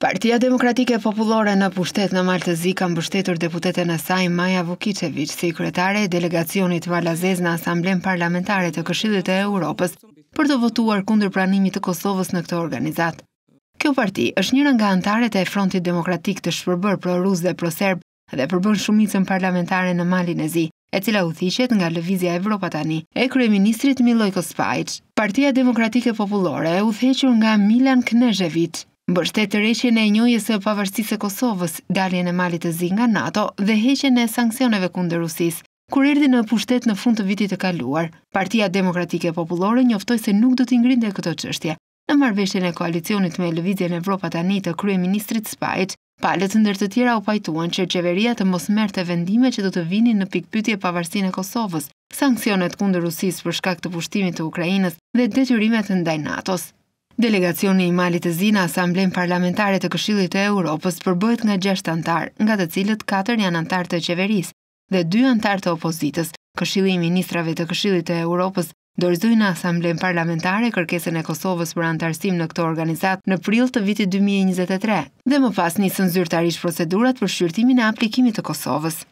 Partia Demokratike Populore në pushtet në Maltezi ka mbështetur deputetën e saj Maja Vukicevic si kretare e delegacionit Valazez në Asamblem Parlamentare të Këshillit e Europës për të votuar kundër pranimit të Kosovës në këto organizat. Kjo parti është njërë nga antaret e frontit demokratik të shpërbër pro rusë dhe pro serbë dhe përbën shumicën parlamentare në Malin e Zi e cila u thiqet nga Lëvizja Evropa tani, e kryeministrit Miloj Kospajç. Partia Demokratike Populore e u thequr nga Milan Knežević, bështet të në e njojës e pavarësisë e Kosovës, daljen e malit të zi nga NATO dhe heqen e sankcioneve kunder Rusis. Kur erdi në pushtet në fund të vitit të kaluar, Partia Demokratike Populore njoftoj se nuk do t'ingrinde këto qështje. Në marveshjen e koalicionit me Lëvizjen Evropa tani të kryeministrit Spajç, Palët ndër të tjera u pajtuan që qeveria të mos merë të vendime që do të vini në pikpytje pavarësin e Kosovës, sankcionet kundër Rusis për shkak të pushtimit të Ukrajinës dhe detyrimet në ndaj NATO-s. Delegacioni i Malit e Zina, Asamblem Parlamentare të Këshillit e Europës, përbëhet nga 6 antarë, nga të cilët 4 janë antarë të qeverisë dhe 2 antarë të opozitës, Këshilli i Ministrave të Këshillit e Europës, dorëzoi në asamblen parlamentare kërkesën e Kosovës për antarësim në këtë organizatë në prill të vitit 2023 dhe më pas nisën zyrtarisht procedurat për shqyrtimin e aplikimit të Kosovës.